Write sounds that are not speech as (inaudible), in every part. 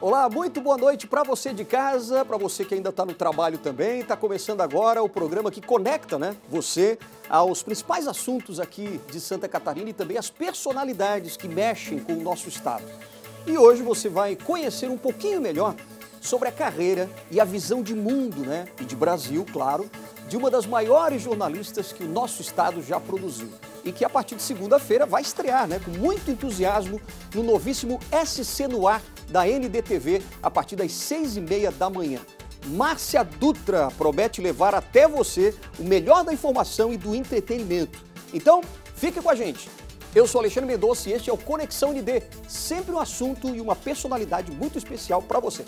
Olá, muito boa noite para você de casa, para você que ainda está no trabalho também. Está começando agora o programa que conecta né, você aos principais assuntos aqui de Santa Catarina e também as personalidades que mexem com o nosso estado. E hoje você vai conhecer um pouquinho melhor sobre a carreira e a visão de mundo né, e de Brasil, claro, de uma das maiores jornalistas que o nosso estado já produziu e que a partir de segunda-feira vai estrear né, com muito entusiasmo no novíssimo SC no Ar da NDTV a partir das seis e meia da manhã. Márcia Dutra promete levar até você o melhor da informação e do entretenimento. Então, fique com a gente. Eu sou Alexandre Mendonça e este é o Conexão ND, sempre um assunto e uma personalidade muito especial para você.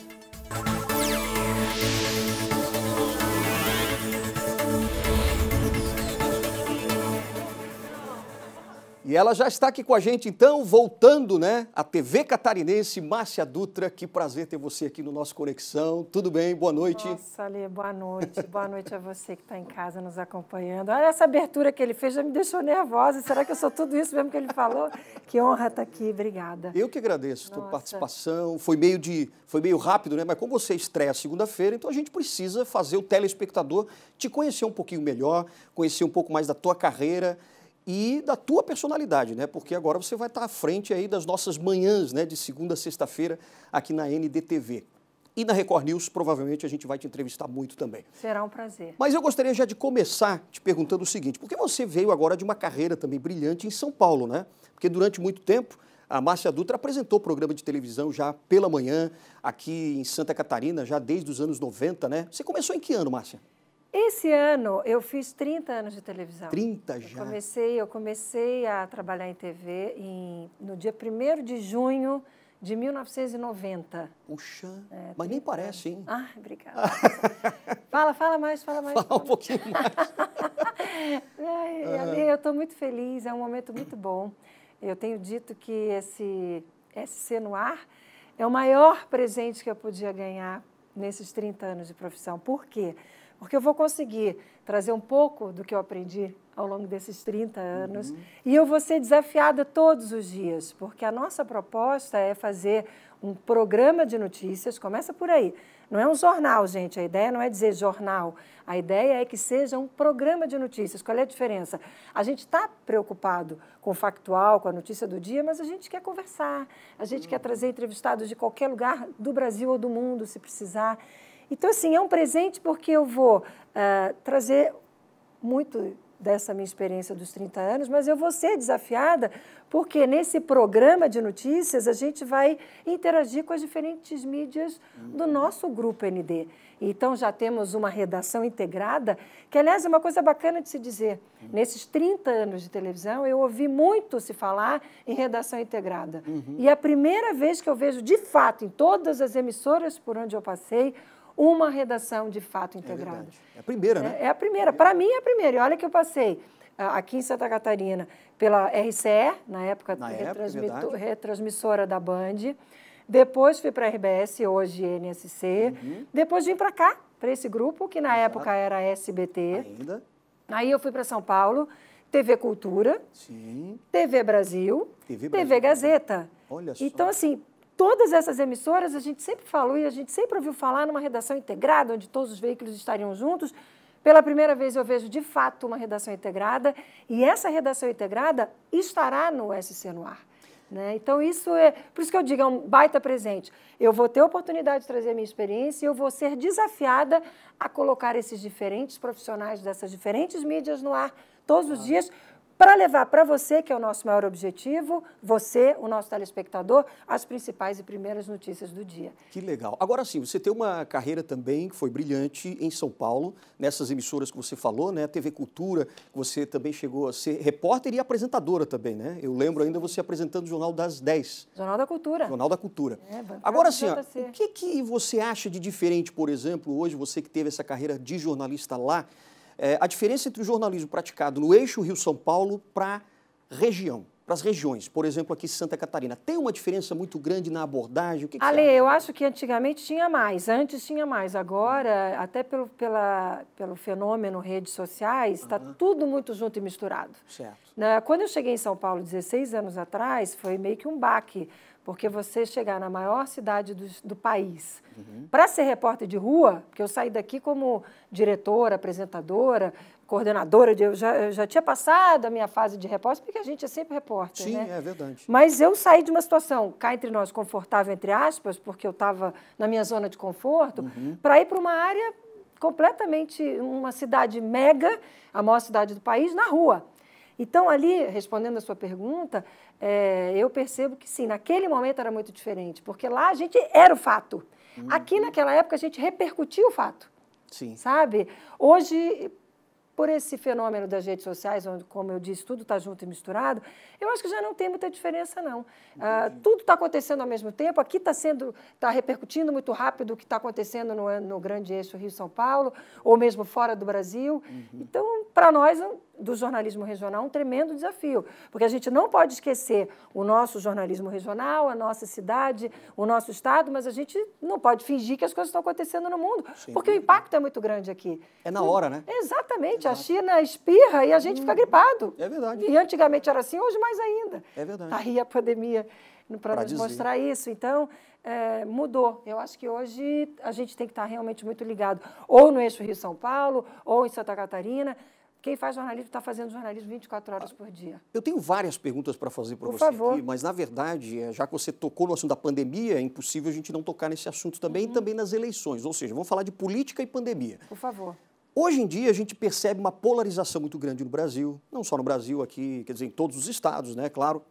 E ela já está aqui com a gente, então, voltando, né? A TV Catarinense, Márcia Dutra, que prazer ter você aqui no nosso Conexão. Tudo bem? Boa noite. Nossa, Lê, boa noite. boa noite a você que está em casa nos acompanhando. Olha essa abertura que ele fez, já me deixou nervosa. Será que eu sou tudo isso mesmo que ele falou? Que honra estar tá aqui, obrigada. Eu que agradeço a tua participação. Foi meio, de, foi meio rápido, né? Mas como você estreia segunda-feira, então a gente precisa fazer o telespectador te conhecer um pouquinho melhor, conhecer um pouco mais da tua carreira e da tua personalidade, né? Porque agora você vai estar à frente aí das nossas manhãs, né? De segunda a sexta-feira aqui na NDTV. E na Record News, provavelmente a gente vai te entrevistar muito também. Será um prazer. Mas eu gostaria já de começar te perguntando o seguinte: porque você veio agora de uma carreira também brilhante em São Paulo, né? Porque durante muito tempo a Márcia Dutra apresentou programa de televisão já pela manhã, aqui em Santa Catarina, já desde os anos 90, né? Você começou em que ano, Márcia? Esse ano eu fiz 30 anos de televisão. 30 já? Eu comecei, eu comecei a trabalhar em TV em, no dia 1 de junho de 1990. Puxa, é, mas nem parece, hein? Ah, obrigada. (laughs) fala, fala mais, fala mais. Fala, um pouquinho mais. é, (laughs) é. Eu estou muito feliz, é um momento muito bom. Eu tenho dito que esse SC no ar é o maior presente que eu podia ganhar nesses 30 anos de profissão. Por quê? Porque porque eu vou conseguir trazer um pouco do que eu aprendi ao longo desses 30 anos uhum. e eu vou ser desafiada todos os dias, porque a nossa proposta é fazer um programa de notícias, começa por aí. Não é um jornal, gente, a ideia não é dizer jornal, a ideia é que seja um programa de notícias. Qual é a diferença? A gente está preocupado com o factual, com a notícia do dia, mas a gente quer conversar, a gente uhum. quer trazer entrevistados de qualquer lugar do Brasil ou do mundo, se precisar. Então, assim, é um presente porque eu vou uh, trazer muito dessa minha experiência dos 30 anos, mas eu vou ser desafiada porque nesse programa de notícias a gente vai interagir com as diferentes mídias do uhum. nosso grupo ND. Então já temos uma redação integrada, que aliás é uma coisa bacana de se dizer. Uhum. Nesses 30 anos de televisão eu ouvi muito se falar em redação integrada. Uhum. E é a primeira vez que eu vejo de fato em todas as emissoras por onde eu passei uma redação de fato é integrada. É, é a primeira, né? É, é a primeira. Para mim é a primeira. E olha que eu passei ah, aqui em Santa Catarina pela RCE, na época, na retransmit... época é retransmissora da Band. Depois fui para a RBS, hoje NSC. Uhum. Depois vim para cá, para esse grupo, que na Exato. época era SBT. Ainda. Aí eu fui para São Paulo, TV Cultura, Sim. TV Brasil, TV, Brasil. TV Gazeta. Olha então, só. Então, assim, todas essas emissoras, a gente sempre falou e a gente sempre ouviu falar numa redação integrada, onde todos os veículos estariam juntos. Pela primeira vez eu vejo de fato uma redação integrada e essa redação integrada estará no SC no ar. Né? Então, isso é. Por isso que eu digo, é um baita presente. Eu vou ter a oportunidade de trazer a minha experiência e eu vou ser desafiada a colocar esses diferentes profissionais dessas diferentes mídias no ar todos os ah. dias para levar para você, que é o nosso maior objetivo, você, o nosso telespectador, as principais e primeiras notícias do dia. Que legal. Agora sim, você tem uma carreira também que foi brilhante em São Paulo, nessas emissoras que você falou, né? TV Cultura, você também chegou a ser repórter e apresentadora também, né? Eu lembro ainda você apresentando o Jornal das 10. Jornal da Cultura. Jornal da Cultura. É, Agora sim, o que, que você acha de diferente, por exemplo, hoje você que teve essa carreira de jornalista lá, é, a diferença entre o jornalismo praticado no eixo Rio-São Paulo para região, para as regiões, por exemplo, aqui em Santa Catarina. Tem uma diferença muito grande na abordagem? O que Ale, que eu acho que antigamente tinha mais, antes tinha mais. Agora, até pelo, pela, pelo fenômeno redes sociais, está uhum. tudo muito junto e misturado. Certo. Na, né, quando eu cheguei em São Paulo 16 anos atrás, foi meio que um baque porque você chegar na maior cidade do, do país uhum. para ser repórter de rua, porque eu saí daqui como diretora, apresentadora, coordenadora, de, eu, já, eu já tinha passado a minha fase de repórter, porque a gente é sempre repórter. Sim, né? é verdade. Mas eu saí de uma situação, cá entre nós, confortável, entre aspas, porque eu estava na minha zona de conforto, uhum. para ir para uma área completamente, uma cidade mega, a maior cidade do país, na rua. Então, ali, respondendo a sua pergunta, é, eu percebo que sim, naquele momento era muito diferente, porque lá a gente era o fato. Uhum. Aqui, naquela época, a gente repercutia o fato. Sim. Sabe? Hoje, por esse fenômeno das redes sociais, onde, como eu disse, tudo está junto e misturado, eu acho que já não tem muita diferença, não. Ah, tudo está acontecendo ao mesmo tempo, aqui está sendo, está repercutindo muito rápido o que está acontecendo no, no grande eixo Rio-São Paulo, ou mesmo fora do Brasil. Uhum. Então, para nós, do jornalismo regional um tremendo desafio, porque a gente não pode esquecer o nosso jornalismo regional, a nossa cidade, o nosso estado, mas a gente não pode fingir que as coisas estão acontecendo no mundo, Sim. porque o impacto é muito grande aqui. É na hora, né? Exatamente. Exato. A China espirra e a gente fica hum. gripado. É verdade. E antigamente era assim, hoje mais ainda. É verdade. Tá aí a pandemia para nos mostrar isso. Então, é, mudou. Eu acho que hoje a gente tem que estar realmente muito ligado, ou no eixo Rio-São Paulo, ou em Santa Catarina, quem faz jornalismo está fazendo jornalismo 24 horas ah, por dia. Eu tenho várias perguntas para fazer para você favor. aqui, mas na verdade, eh, já que você tocou no assunto da pandemia, é impossível a gente não tocar nesse assunto também uhum. e também nas eleições. Ou seja, vamos falar de política e pandemia. Por favor. Hoje em dia a gente percebe uma polarização muito grande no Brasil, não só no Brasil aqui, quer dizer, em todos os estados, né, claro.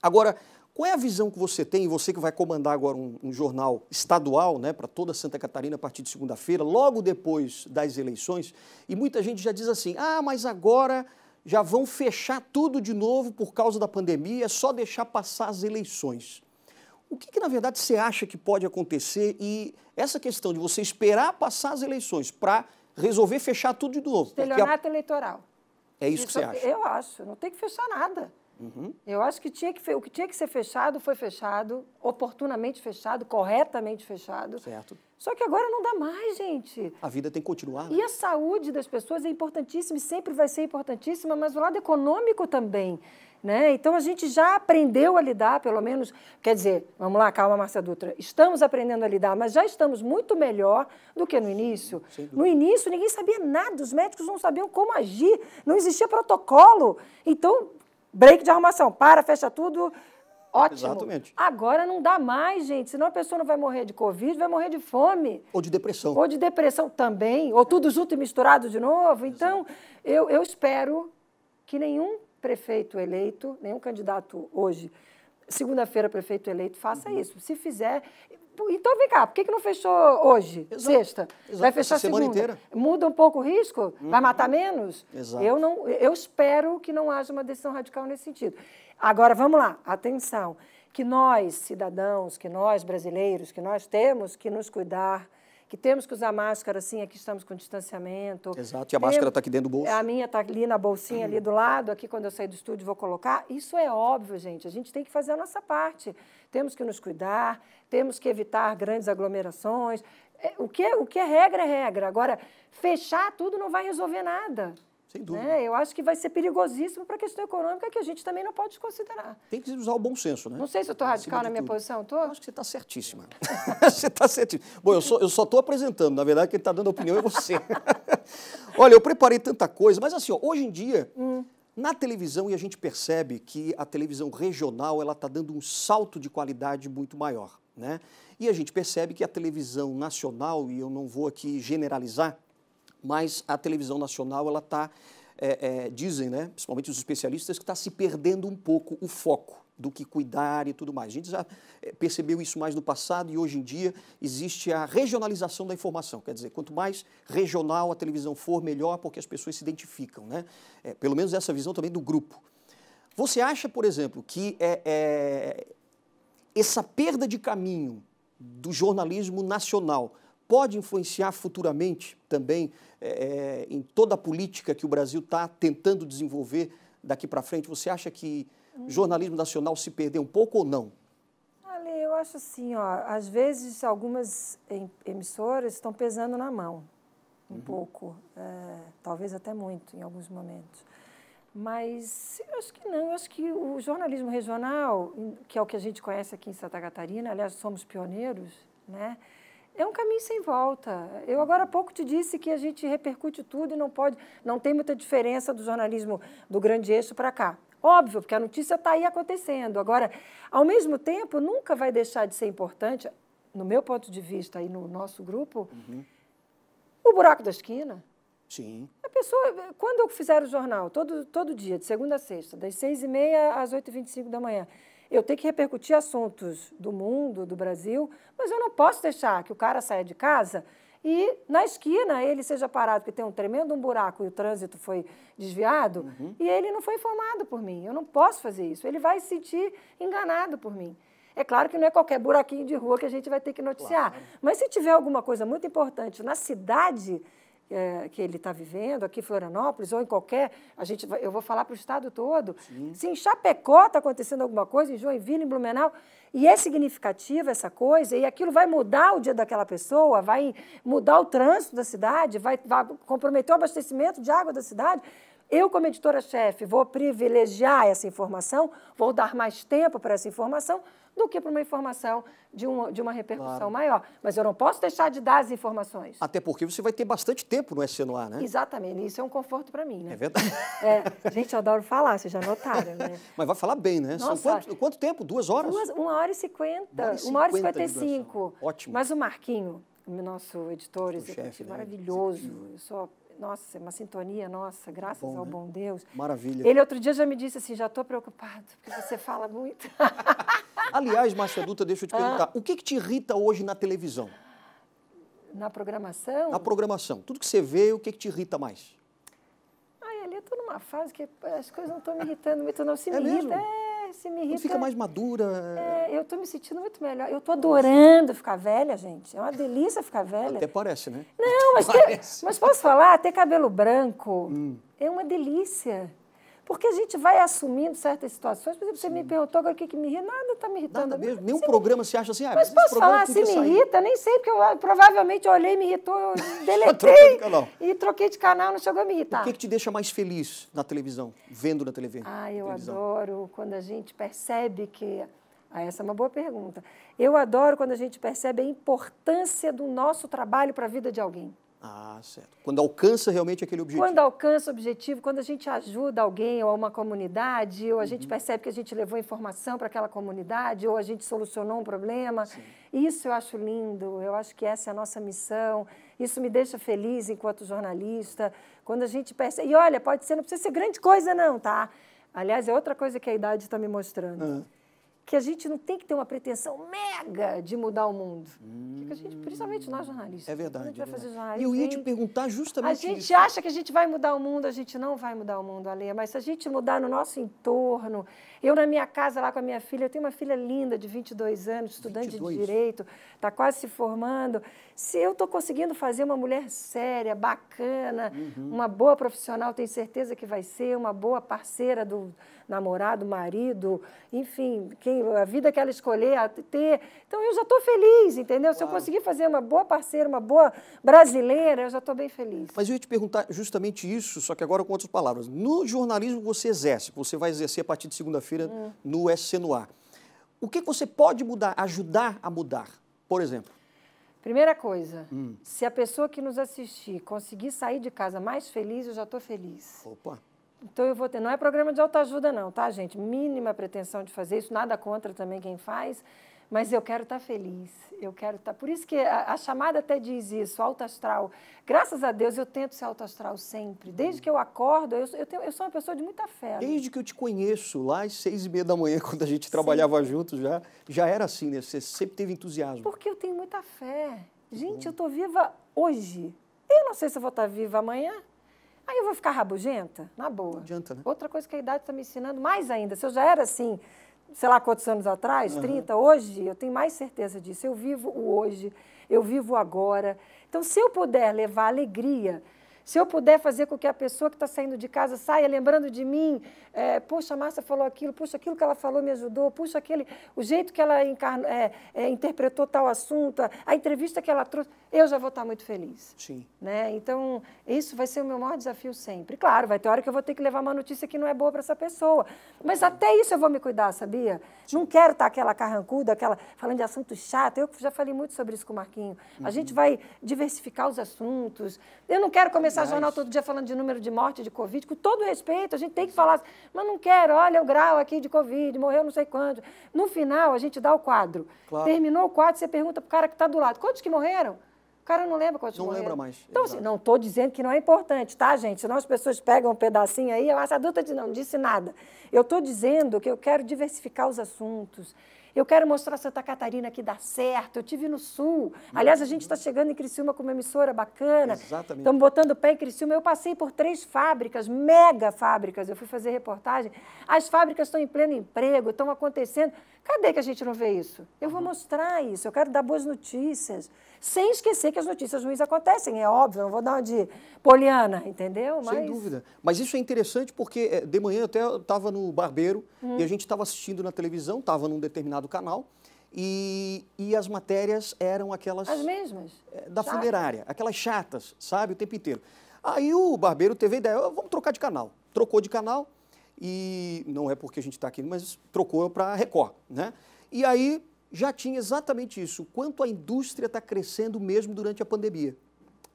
Agora, qual é a visão que você tem, você que vai comandar agora um, um jornal estadual né, para toda Santa Catarina a partir de segunda-feira, logo depois das eleições? E muita gente já diz assim: ah, mas agora já vão fechar tudo de novo por causa da pandemia, é só deixar passar as eleições. O que, que, na verdade, você acha que pode acontecer e essa questão de você esperar passar as eleições para resolver fechar tudo de novo? Estelionato a... eleitoral. É isso, isso que você acha? Eu acho, não tem que fechar nada. Uhum. Eu acho que, tinha que o que tinha que ser fechado foi fechado, oportunamente fechado, corretamente fechado. Certo. Só que agora não dá mais, gente. A vida tem que continuar. Né? E a saúde das pessoas é importantíssima e sempre vai ser importantíssima, mas o lado econômico também. Né? Então a gente já aprendeu a lidar, pelo menos, quer dizer, vamos lá, calma, Márcia Dutra, estamos aprendendo a lidar, mas já estamos muito melhor do que no início. no início ninguém sabia nada, os médicos não sabiam como agir, não existia protocolo. Então break de arrumação, para, fecha tudo, Ótimo. Exatamente. Agora não dá mais, gente. Senão a pessoa não vai morrer de Covid, vai morrer de fome. Ou de depressão. Ou de depressão também. Ou tudo junto e misturado de novo. Então, eu, eu espero que nenhum prefeito eleito, nenhum candidato hoje, segunda-feira prefeito eleito, faça uhum. isso. Se fizer, então vem cá, por que, que não fechou hoje, Exato. sexta? Exato. Vai fechar Essa segunda. Inteira. Muda um pouco o risco? Vai uhum. matar menos? Exato. Eu, não, eu espero que não haja uma decisão radical nesse sentido. Agora, vamos lá, atenção. Que nós, cidadãos, que nós, brasileiros, que nós temos que nos cuidar que temos que usar máscara, sim, aqui estamos com distanciamento. Exato, e a Tem... máscara está aqui dentro do bolso. A minha está ali na bolsinha, ali do lado, aqui quando eu sair do estúdio vou colocar. Isso é óbvio, gente, a gente tem que fazer a nossa parte. Temos que nos cuidar, temos que evitar grandes aglomerações. É, o que, é, o que é regra é regra. Agora, fechar tudo não vai resolver nada. Sem né? dúvida. Né? Eu acho que vai ser perigosíssimo para a questão econômica que a gente também não pode considerar. Tem que usar o bom senso, né? Não sei se eu estou radical na minha tudo. posição, estou? Acho que você está certíssima. (laughs) você está certíssima. Bom, eu, sou, eu só estou apresentando, na verdade, quem está dando opinião é você. (laughs) Olha, eu preparei tanta coisa, mas assim, ó, hoje em dia, hum. na televisão, e a gente percebe que a televisão regional ela está dando um salto de qualidade muito maior. Né? E a gente percebe que a televisão nacional, e eu não vou aqui generalizar, mas a televisão nacional ela está, é, é, dizem, né, principalmente os especialistas, que está se perdendo um pouco o foco do que cuidar e tudo mais. A gente já é, percebeu isso mais no passado e hoje em dia existe a regionalização da informação. Quer dizer, quanto mais regional a televisão for, melhor, porque as pessoas se identificam, né? É, pelo menos essa visão também do grupo. Você acha, por exemplo, que é, é, essa perda de caminho do jornalismo nacional pode influenciar futuramente também é, é, em toda a política que o Brasil está tentando desenvolver daqui para frente? Você acha que o hum. jornalismo nacional se perdeu um pouco ou não? Ale, eu acho assim, ó, às vezes algumas emissoras estão pesando na mão um uhum. pouco, é, talvez até muito em alguns momentos. Mas eu acho que não, eu acho que o jornalismo regional, que é o que a gente conhece aqui em Santa Catarina, aliás, somos pioneiros, né? é um caminho sem volta. Eu tá. agora há pouco te disse que a gente repercute tudo e não pode, não tem muita diferença do jornalismo do grande eixo para cá. Óbvio, porque a notícia está aí acontecendo. Agora, ao mesmo tempo, nunca vai deixar de ser importante, no meu ponto de vista e no nosso grupo, uhum. o buraco da esquina. Sim. A pessoa, quando eu fizer o jornal, todo, todo dia, de segunda a sexta, das seis e meia às oito e vinte e cinco da manhã, eu tenho que repercutir assuntos do mundo, do Brasil, mas eu não posso deixar que o cara saia de casa e na esquina ele seja parado, porque tem um tremendo um buraco e o trânsito foi desviado, uhum. e ele não foi informado por mim. Eu não posso fazer isso. Ele vai se sentir enganado por mim. É claro que não é qualquer buraquinho de rua que a gente vai ter que noticiar. Claro. Mas se tiver alguma coisa muito importante na cidade, é, que ele está vivendo, aqui em Florianópolis ou em qualquer, a gente, eu vou falar para o estado todo. Sim. Se em Chapecó está acontecendo alguma coisa, em Joinville, em Blumenau, e é significativa essa coisa, e aquilo vai mudar o dia daquela pessoa, vai mudar o trânsito da cidade, vai, vai comprometer o abastecimento de água da cidade. Eu, como editora-chefe, vou privilegiar essa informação, vou dar mais tempo para essa informação, do que para uma informação de uma, de uma repercussão claro. maior. Mas eu não posso deixar de dar as informações. Até porque você vai ter bastante tempo no SC né? Exatamente. Isso é um conforto para mim, né? É verdade. É, gente, eu adoro falar, vocês já notaram, né? (laughs) Mas vai falar bem, né? Nossa, quanto, quanto, tempo? Duas horas? Duas, uma hora e cinquenta. Uma hora e cinquenta e cinco. Ótimo. Mas o Marquinho, nosso editor executivo, chefe, né? maravilhoso. Eu sou nossa, é uma sintonia nossa, graças bom, ao né? bom Deus. Maravilha. Ele outro dia já me disse assim, já estou preocupado, porque você fala muito. (laughs) Aliás, Márcia Duta, deixa eu te perguntar, ah. o que, que te irrita hoje na televisão? Na programação? Na programação. Tudo que você vê, o que, que te irrita mais? Ai, ali eu tô numa fase que as coisas não estão me irritando muito, não. Se é me mesmo? irrita, é, se me irrita. Não fica mais madura. É, é, eu tô me sentindo muito melhor. Eu tô adorando ficar velha, gente. É uma delícia ficar velha. Até parece, né? Não, mas, (laughs) parece. mas posso falar? Ter cabelo branco hum. é uma delícia. Porque a gente vai assumindo certas situações. Por exemplo, você Sim. me perguntou agora o que, que me irrita. Nada está me irritando. Nada mesmo. Nenhum você programa me... se acha assim. Ah, mas posso falar se assim, me sair. irrita? Nem sei, porque eu ah, provavelmente eu olhei, me irritou, eu (laughs) deletei e troquei de canal, não chegou a me irritar. O que, que te deixa mais feliz na televisão, vendo na televisão? Ah, eu televisão. adoro quando a gente percebe que... Ah, essa é uma boa pergunta. Eu adoro quando a gente percebe a importância do nosso trabalho para a vida de alguém. Ah, certo. Quando alcança realmente aquele objetivo. Quando alcança o objetivo, quando a gente ajuda alguém ou uma comunidade, ou a uhum. gente percebe que a gente levou informação para aquela comunidade, ou a gente solucionou um problema. Sim. Isso eu acho lindo, eu acho que essa é a nossa missão. Isso me deixa feliz enquanto jornalista. Quando a gente percebe. E olha, pode ser, não precisa ser grande coisa, não, tá? Aliás, é outra coisa que a idade está me mostrando. Uhum que a gente não tem que ter uma pretensão mega de mudar o mundo. Hum. Que a gente, principalmente nós jornalistas. É verdade. A gente vai é fazer e Eu ia te perguntar justamente isso. A gente isso. acha que a gente vai mudar o mundo, a gente não vai mudar o mundo, Alê. Mas se a gente mudar no nosso entorno... Eu, na minha casa, lá com a minha filha, eu tenho uma filha linda de 22 anos, estudante 22. de Direito, está quase se formando... Se eu estou conseguindo fazer uma mulher séria, bacana, uhum. uma boa profissional, tenho certeza que vai ser, uma boa parceira do namorado, marido, enfim, quem, a vida que ela escolher a ter. Então eu já estou feliz, entendeu? Se eu conseguir fazer uma boa parceira, uma boa brasileira, eu já estou bem feliz. Mas eu ia te perguntar justamente isso, só que agora com outras palavras. No jornalismo que você exerce, você vai exercer a partir de segunda-feira hum. no SC O que você pode mudar, ajudar a mudar, por exemplo? Primeira coisa, hum. se a pessoa que nos assistir conseguir sair de casa mais feliz, eu já estou feliz. Opa! Então eu vou ter. Não é programa de autoajuda, não, tá, gente? Mínima pretensão de fazer isso, nada contra também quem faz, mas eu quero estar tá feliz. Eu quero estar. Tá... Por isso que a, a, chamada até diz isso, alto astral. Graças a Deus eu tento ser alto astral sempre. Desde que eu acordo, eu, eu, tenho, eu sou uma pessoa de muita fé. Né? Desde que eu te conheço, lá às seis e meia da manhã, (laughs) quando a gente trabalhava Sim. juntos, já, já era assim, né? Você sempre teve entusiasmo. Porque eu tenho muita fé. Tá gente, eu estou viva hoje. Eu não sei se eu vou estar tá viva amanhã. Aí eu vou ficar rabugenta? Na boa. Não adianta, né? Outra coisa que a idade está me ensinando mais ainda. Se eu já era assim, sei lá quantos anos atrás, uhum. 30, hoje, eu tenho mais certeza disso. Eu vivo o hoje, eu vivo o agora. Então, se eu puder levar alegria, se eu puder fazer com que a pessoa que está saindo de casa saia lembrando de mim, é, puxa, a Márcia falou aquilo, puxa, aquilo que ela falou me ajudou, puxa, aquele, o jeito que ela encarna, é, é, interpretou tal assunto, a entrevista que ela trouxe eu já vou estar muito feliz. Sim. Né? Então, isso vai ser o meu maior desafio sempre. Claro, vai ter hora que eu vou ter que levar uma notícia que não é boa para essa pessoa. Mas Sim. até isso eu vou me cuidar, sabia? Sim. Não quero estar aquela carrancuda, aquela falando de assunto chato. Eu já falei muito sobre isso com o Marquinho. Uhum. A gente vai diversificar os assuntos. Eu não quero começar mas... jornal todo dia falando de número de morte de Covid. Com todo respeito, a gente tem que falar, assim, mas não quero, olha o grau aqui de Covid, morreu não sei quanto. No final, a gente dá o quadro. Claro. Terminou o quadro, você pergunta para o cara que está do lado, quantos que morreram? O cara não lembra quantos não morreram. Não lembra mais. Então, assim, não estou dizendo que não é importante, tá, gente? Senão as pessoas pegam um pedacinho aí, eu adulta diz, não, disse nada. Eu estou dizendo que eu quero diversificar os assuntos. Eu quero mostrar Santa Catarina que dá certo. Eu tive no Sul. Aliás, a gente está chegando em Criciúma com uma emissora bacana. Exatamente. Estamos botando pé em Criciúma. Eu passei por três fábricas, mega fábricas. Eu fui fazer reportagem. As fábricas estão em pleno emprego, estão acontecendo. Cadê que a gente não vê isso? Eu vou uhum. mostrar isso, eu quero dar boas notícias. Sem esquecer que as notícias ruins acontecem, é óbvio, não vou dar uma de poliana, entendeu? Mas... Sem dúvida. Mas isso é interessante porque é, de manhã até eu estava no barbeiro hum. e a hum. gente estava assistindo na televisão, estava num determinado canal. E, e, as matérias eram aquelas. As mesmas? É, da Chata. funerária, aquelas chatas, sabe, o tempo inteiro. Aí o barbeiro teve a ideia, vamos trocar de canal. Trocou de canal, e não é porque a gente está aqui, mas trocou para a Record. Né? E aí já tinha exatamente isso, quanto a indústria está crescendo mesmo durante a pandemia.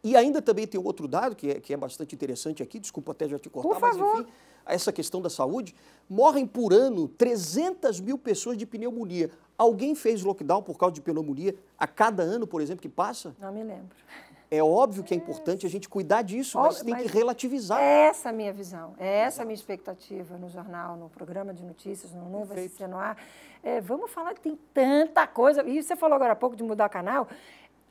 E ainda também tem outro dado que é, que é bastante interessante aqui, desculpa até já te cortar, mas enfim, essa questão da saúde. Morrem por ano 300 mil pessoas de pneumonia. Alguém fez lockdown por causa de pneumonia a cada ano, por exemplo, que passa? Não me lembro. É óbvio que é importante a gente cuidar disso, mas tem que relativizar. É essa a minha visão, é essa a minha expectativa no jornal, no programa de notícias, no Novo SC no É, vamos falar que tem tanta coisa. E você falou agora há pouco de mudar canal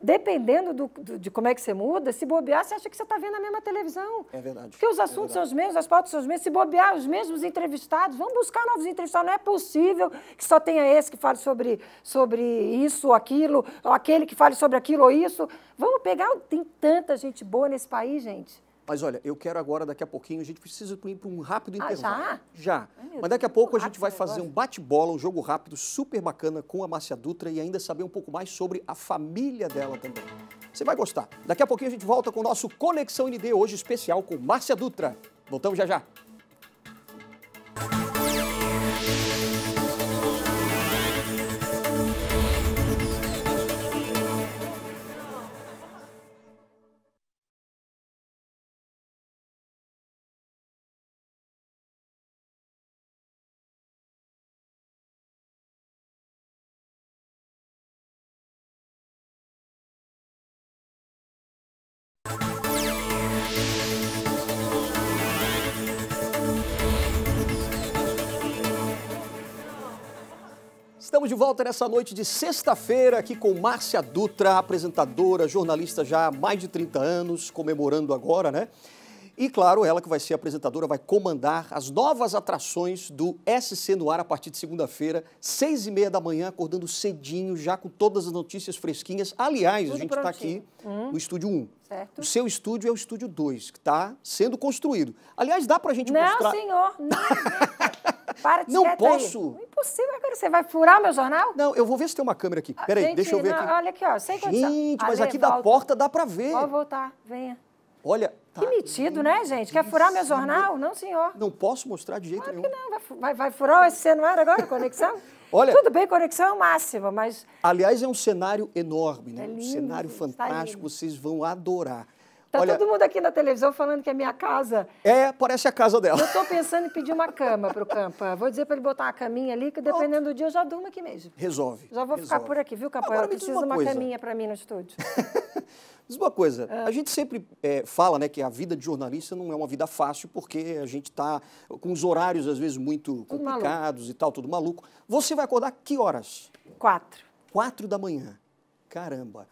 dependendo do, do, de como é que você muda, se bobear, você acha que você está vendo a mesma televisão. É verdade. Porque os é assuntos é são os mesmos, as pautas são os mesmos. Se bobear, os mesmos entrevistados. Vamos buscar novos entrevistados. Não é possível que só tenha esse que fale sobre, sobre isso ou aquilo, ou aquele que fale sobre aquilo ou isso. Vamos pegar. Tem tanta gente boa nesse país, gente. Mas olha, eu quero agora, daqui a pouquinho, a gente precisa ir para um rápido ah, intervalo. Já? Já. Ai, Mas daqui a pouco a gente vai fazer negócio. um bate-bola, um jogo rápido, super bacana com a Márcia Dutra e ainda saber um pouco mais sobre a família dela também. Você vai gostar. Daqui a pouquinho a gente volta com o nosso Conexão ND, hoje especial com Márcia Dutra. Voltamos já já. Estamos de volta nessa noite de sexta-feira aqui com Márcia Dutra, apresentadora, jornalista já há mais de 30 anos, comemorando agora, né? E claro, ela que vai ser apresentadora, vai comandar as novas atrações do SC no ar a partir de segunda-feira, seis e meia da manhã, acordando cedinho, já com todas as notícias fresquinhas. Aliás, Tudo a gente está aqui hum. no estúdio 1. Certo. O seu estúdio é o estúdio 2, que está sendo construído. Aliás, dá para a gente não, mostrar... Senhor, não, senhor! (laughs) Para de Não posso. Aí. É impossível, agora você vai furar meu jornal? Não, eu vou ver se tem uma câmera aqui. Peraí, Gente, deixa eu ver não, aqui. Olha aqui, ó, sem Gente, mas Ale, aqui volta. da porta dá para ver. Pode voltar, venha. Olha. Tá. Que metido, né, gente? Quer furar meu jornal? Não, senhor. Não posso mostrar de jeito claro nenhum. Claro que não. Vai, vai furar o SC no ar agora, conexão? (laughs) Olha, Tudo bem, conexão é máxima, mas. Aliás, é um cenário enorme, né? É lindo, um cenário tá fantástico, vocês vão adorar. Tá Olha, todo mundo aqui na televisão falando que é minha casa. É, parece a casa dela. Eu estou pensando em pedir uma cama para o Campa. Vou dizer para ele botar uma caminha ali, que dependendo do dia eu já durmo aqui mesmo. Resolve. Já vou resolve. ficar por aqui, viu, Campa? Agora, eu preciso uma, uma caminha para mim no estúdio. (laughs) diz uma coisa, ah. a gente sempre é, fala né, que a vida de jornalista não é uma vida fácil, porque a gente está com os horários, às vezes, muito tudo complicados maluco. e tal, tudo maluco. Você vai acordar que horas? Quatro. Quatro da manhã. Caramba.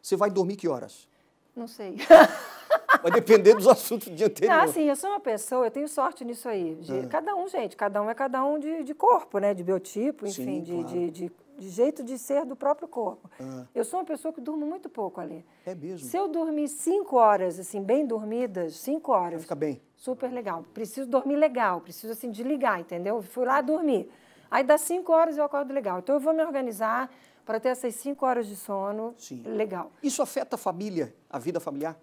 Você vai dormir que horas? Não sei. (laughs) Vai depender dos assuntos do dia anterior. Ah, sim, eu sou uma pessoa, eu tenho sorte nisso aí. De, ah. Cada um, gente, cada um é cada um de, de corpo, né? De biotipo, enfim, sim, de, claro. de, de, jeito de ser do próprio corpo. Ah. Eu sou uma pessoa que durmo muito pouco ali. É mesmo? Se eu dormir cinco horas, assim, bem dormidas, cinco horas. Vai ficar bem. Super legal. Preciso dormir legal, preciso, assim, desligar, entendeu? Fui lá dormir. Aí das cinco horas eu acordo legal. Então eu vou me organizar para ter essas cinco horas de sono Sim. legal. Isso afeta a família, a vida familiar?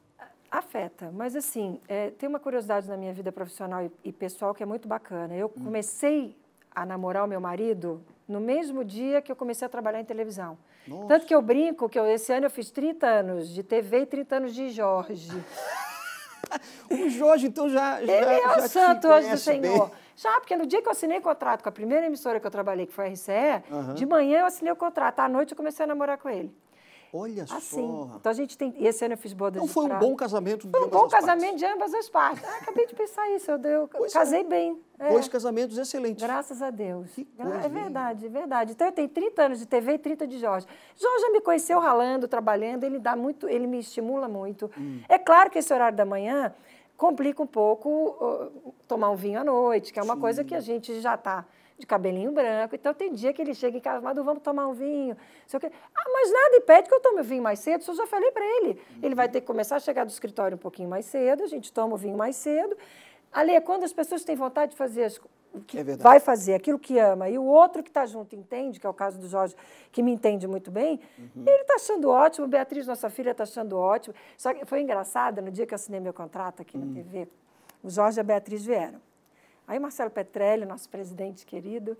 Afeta, mas assim, é, tem uma curiosidade na minha vida profissional e, e pessoal que é muito bacana. Eu hum. comecei a namorar o meu marido no mesmo dia que eu comecei a trabalhar em televisão. Nossa. Tanto que eu brinco que eu, esse ano eu fiz 30 anos de TV e 30 anos de Jorge. (laughs) o Jorge, então, já. Ele já, é o santo hoje do Senhor. Bem. Já, porque no dia que eu assinei o contrato com a primeira emissora que eu trabalhei, que foi a RCE, uhum. de manhã eu assinei o contrato, à noite eu comecei a namorar com ele. Olha assim. só. Então a gente tem. Esse ano eu fiz bodas. Então foi um bom casamento de foi um bom casamento partes. de ambas as partes. Ah, acabei de pensar isso, eu, eu é. casei é. bem. É. Dois casamentos excelentes. Graças a Deus. Que coisa, é verdade, é verdade. Então eu tenho 30 anos de TV e 30 de Jorge. Jorge me conheceu ralando, trabalhando, ele dá muito, ele me estimula muito. Hum. É claro que esse horário da manhã complica um pouco uh, tomar um vinho à noite, que é uma Sim. coisa que a gente já está de cabelinho branco. Então, tem dia que ele chega em casa, Madu, vamos tomar um vinho. Sei Ah, mas nada impede que eu tome o vinho mais cedo, isso eu já falei para ele. Uhum. Ele vai uhum. ter que começar a chegar do escritório um pouquinho mais cedo, a gente toma o vinho mais cedo. Ale, é quando as pessoas têm vontade de fazer as que é vai fazer aquilo que ama e o outro que está junto entende, que é o caso do Jorge, que me entende muito bem, uhum. ele está achando ótimo, Beatriz, nossa filha, está achando ótimo. Só que foi engraçado no dia que eu assinei meu contrato aqui uhum. na hum. TV, o Jorge e a Beatriz vieram. Aí o Marcelo Petrelli, nosso presidente querido,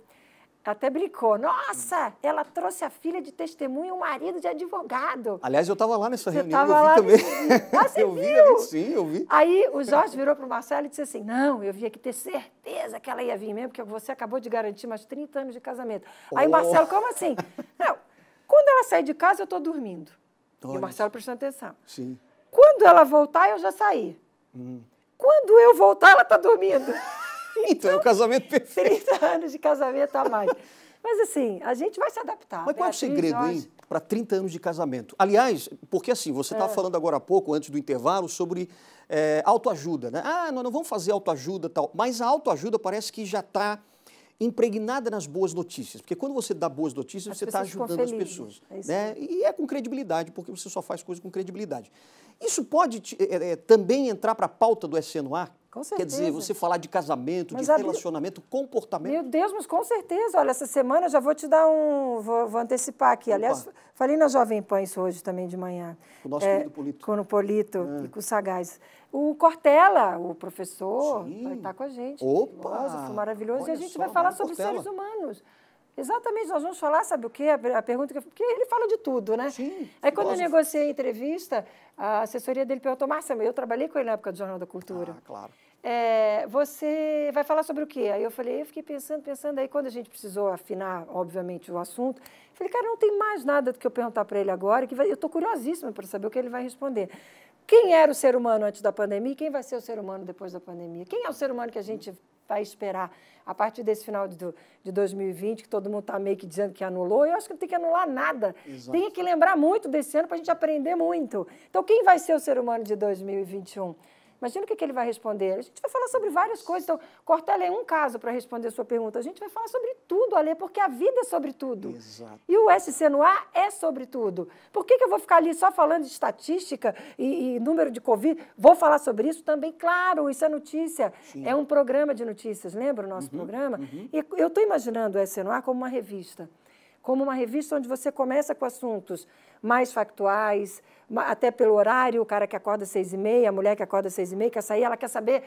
até brincou. Nossa, ela trouxe a filha de testemunha e o marido de advogado. Aliás, eu estava lá nessa você reunião, tava eu vi lá também. Ah, (laughs) você eu viu? Vi sim, eu vi. Aí o Jorge virou para o Marcelo e disse assim, não, eu vim aqui ter certeza que ela ia vir mesmo, porque você acabou de garantir mais 30 anos de casamento. Oh. Aí o oh. Marcelo, como assim? (laughs) Não, quando ela sair de casa, eu estou dormindo. Olha. E o Marcelo prestando atenção. Sim. Quando ela voltar, eu já saí. Hum. Quando eu voltar, ela está dormindo. (laughs) (laughs) então é o casamento perfeito. 30 anos de casamento a mais. Mas assim, a gente vai se adaptar. Mas qual né? é o assim, segredo, hein, para 30 anos de casamento? Aliás, porque assim, você estava é. falando agora há pouco, antes do intervalo, sobre é, autoajuda, né? Ah, nós não vamos fazer autoajuda tal. Mas a autoajuda parece que já está impregnada nas boas notícias. Porque quando você dá boas notícias, as você está ajudando as pessoas. É né? E é com credibilidade, porque você só faz coisa com credibilidade. Isso pode é, é, também entrar para a pauta do SC com certeza. Quer dizer, você falar de casamento, mas de relacionamento, comportamento. Meu Deus, mas com certeza. Olha, essa semana já vou te dar um. Vou, vou antecipar aqui. Opa. Aliás, falei na Jovem Pan isso hoje também de manhã. Com o nosso é, querido Polito. Com o Polito é. e com o Sagaz. O Cortella, o professor, Sim. vai estar com a gente. Opa! É maravilhoso. Olha e a gente vai falar sobre Cortella. seres humanos. Exatamente, nós vamos falar, sabe o quê? A pergunta que eu... Porque ele fala de tudo, né? Sim. Aí quando eu negociei a entrevista, a assessoria dele perguntou, Márcia, eu trabalhei com ele na época do Jornal da Cultura. Ah, claro. É, você vai falar sobre o quê? Aí eu falei, eu fiquei pensando, pensando. Aí quando a gente precisou afinar, obviamente, o assunto, falei, cara, não tem mais nada do que eu perguntar para ele agora, que vai... eu estou curiosíssima para saber o que ele vai responder. Quem era o ser humano antes da pandemia e quem vai ser o ser humano depois da pandemia? Quem é o ser humano que a gente vai esperar a partir desse final de, de 2020, que todo mundo está meio que dizendo que anulou, eu acho que não tem que anular nada. Exato. Tem que lembrar muito desse ano para a gente aprender muito. Então, quem vai ser o ser humano de 2021? Imagina o que, que ele vai responder. A gente vai falar sobre várias coisas. Então, Cortella é um caso para responder a sua pergunta. A gente vai falar sobre tudo, Ale, porque a vida é sobre tudo. Exato. E o SC no ar é sobre tudo. Por que, que eu vou ficar ali só falando de estatística e, e número de Covid? Vou falar sobre isso também? Claro, isso é notícia. Sim. É um programa de notícias, lembra o nosso uhum, programa? Uhum. E eu estou imaginando o SC no ar como uma revista como uma revista onde você começa com assuntos mais factuais, até pelo horário, o cara que acorda às seis e meia, a mulher que acorda às seis e meia, quer sair, ela quer saber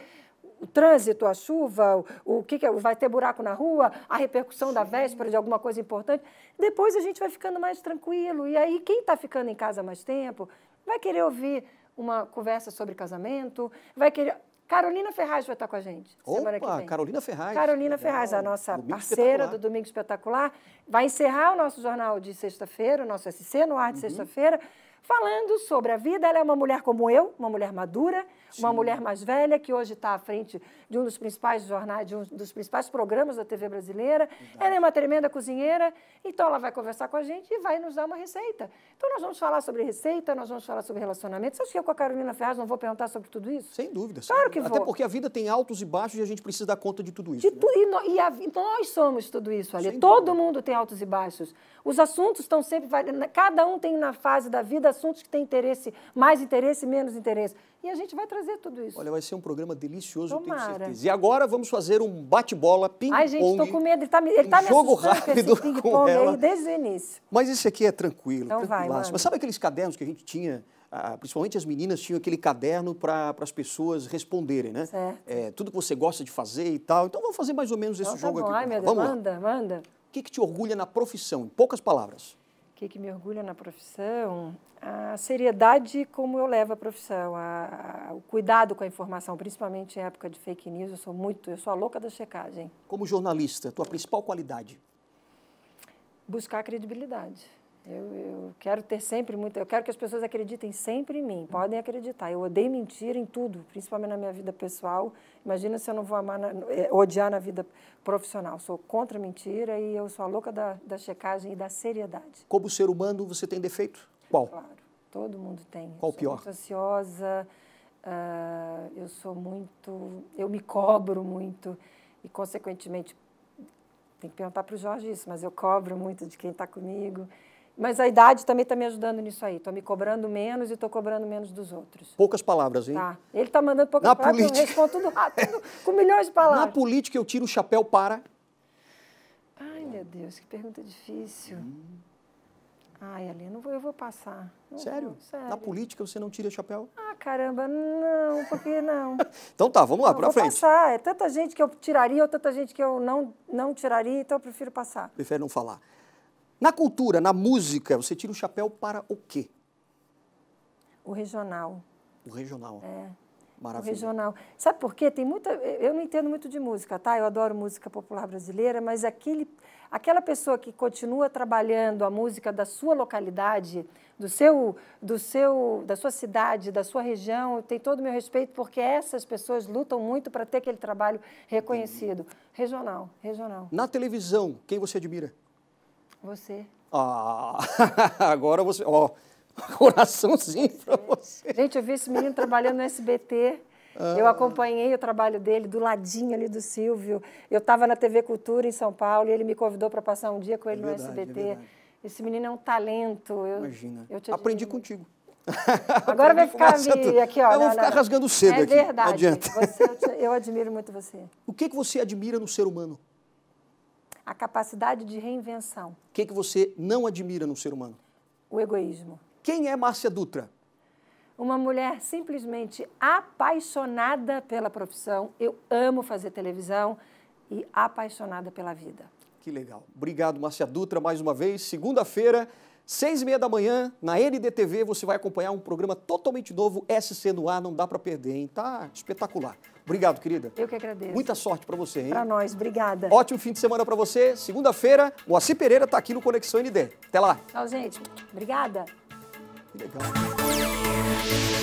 o trânsito, a chuva, o, o que, que é, vai ter buraco na rua, a repercussão Sim. da véspera de alguma coisa importante. Depois a gente vai ficando mais tranquilo. E aí, quem está ficando em casa mais tempo vai querer ouvir uma conversa sobre casamento, vai querer Carolina Ferraz vai estar com a gente Opa, semana que vem. Carolina Ferraz. Carolina Legal. Ferraz, a nossa Domingo parceira do Domingo Espetacular, vai encerrar o nosso jornal de sexta-feira, o nosso SC no ar de uhum. sexta-feira, falando sobre a vida. Ela é uma mulher como eu, uma mulher madura, uma mulher mais velha que hoje está à frente de um dos principais jornais, de um dos principais programas da TV brasileira. Ela é uma tremenda cozinheira, então ela vai conversar com a gente e vai nos dar uma receita. Então nós vamos falar sobre receita, nós vamos falar sobre relacionamento. Você acha que eu com a Carolina Ferraz não vou perguntar sobre tudo isso? Sem dúvida. Claro que vou. Até porque a vida tem altos e baixos e a gente precisa dar conta de tudo isso. De né? tu, e, no, e a, nós somos tudo isso ali. Todo dúvida. mundo tem altos e baixos. Os assuntos estão sempre. Cada um tem na fase da vida assuntos que tem interesse, mais interesse, menos interesse. E a gente vai trazer tudo isso. Olha, vai ser um programa delicioso, Tomara. tenho certeza. E agora vamos fazer um bate-bola, ping-pong. Ai, gente, estou com medo. Ele tá me, ele um tá me jogo rápido com, com ela. desde o início. Mas esse aqui é tranquilo, então vai, Mas sabe aqueles cadernos que a gente tinha ah, principalmente as meninas tinham aquele caderno para as pessoas responderem, né? É, tudo que você gosta de fazer e tal. Então vamos fazer mais ou menos esse então, tá jogo tá bom. aqui. Ai, meu Deus. Vamos manda, lá. manda. O que, que te orgulha na profissão, em poucas palavras? que, que me orgulha na profissão, a seriedade como eu levo a profissão, a, a, o cuidado com a informação, principalmente em época de fake news, eu sou muito, eu sou a louca da checagem. Como jornalista, tua principal qualidade? Buscar credibilidade. Eu, eu, quero ter sempre muito. Eu quero que as pessoas acreditem sempre em mim. Podem acreditar. Eu odeio mentira em tudo, principalmente na minha vida pessoal. Imagina se eu não vou amar na, eh, odiar na vida profissional. Sou contra mentira e eu sou a louca da, da checagem e da seriedade. Como ser humano, você tem defeito? Qual? Claro, todo mundo tem. Qual o pior? Muito ansiosa. Uh, eu sou muito. Eu me cobro muito e, consequentemente, tem que perguntar para o Jorge isso, mas eu cobro muito de quem está comigo. Mas a idade também está me ajudando nisso aí. Estou me cobrando menos e estou cobrando menos dos outros. Poucas palavras, hein? Tá. Ele está mandando poucas Na palavras, política... eu respondo tudo rápido, com milhões de (laughs) palavras. Na política, eu tiro o chapéu para... Ai, meu Deus, que pergunta difícil. Hum. Ai, Aline, não vou, eu vou passar. Não sério? sério? Na política, você não tira chapéu? Ah, caramba, não, porque não. (laughs) então tá, vamos lá, não, pra frente. passar. É tanta gente que eu tiraria ou tanta gente que eu não, não tiraria, então eu prefiro passar. Prefere não falar. Na cultura, na música, você tira o chapéu para o quê? O regional. O regional. É. Maravilha. O regional. Sabe por quê? Tem muita. Eu não entendo muito de música, tá? Eu adoro música popular brasileira, mas aquele, aquela pessoa que continua trabalhando a música da sua localidade, do seu, do seu, da sua cidade, da sua região, tem todo o meu respeito, porque essas pessoas lutam muito para ter aquele trabalho reconhecido. Regional, regional. Na televisão, quem você admira? Você. Ah, (laughs) agora você. Ó, (laughs) coraçãozinho para você. Gente, eu vi esse menino trabalhando no SBT. Ah. Eu acompanhei o trabalho dele do ladinho ali do Silvio. Eu estava na TV Cultura em São Paulo e ele me convidou para passar um dia com ele é verdade, no SBT. É esse menino é um talento. Eu, Imagina. Eu Aprendi contigo. Agora vai (laughs) ficar me, aqui, ó. Eu vou não, ficar não. rasgando cedo é aqui. É verdade. Não adianta. Você, eu, te, eu admiro muito você. O que, que você admira no ser humano? a capacidade de reinvenção. O que, é que você não admira no ser humano? O egoísmo. Quem é Márcia Dutra? Uma mulher simplesmente apaixonada pela profissão. Eu amo fazer televisão e apaixonada pela vida. Que legal. Obrigado, Márcia Dutra, mais uma vez. Segunda-feira. Seis e meia da manhã, na NDTV, você vai acompanhar um programa totalmente novo, SC no ar, não dá para perder, hein? Tá espetacular. Obrigado, querida. Eu que agradeço. Muita sorte para você, hein? Para nós, obrigada. Ótimo fim de semana para você. Segunda-feira, o Assi Pereira tá aqui no Conexão ND. Até lá. Tchau, gente. Obrigada. Que legal.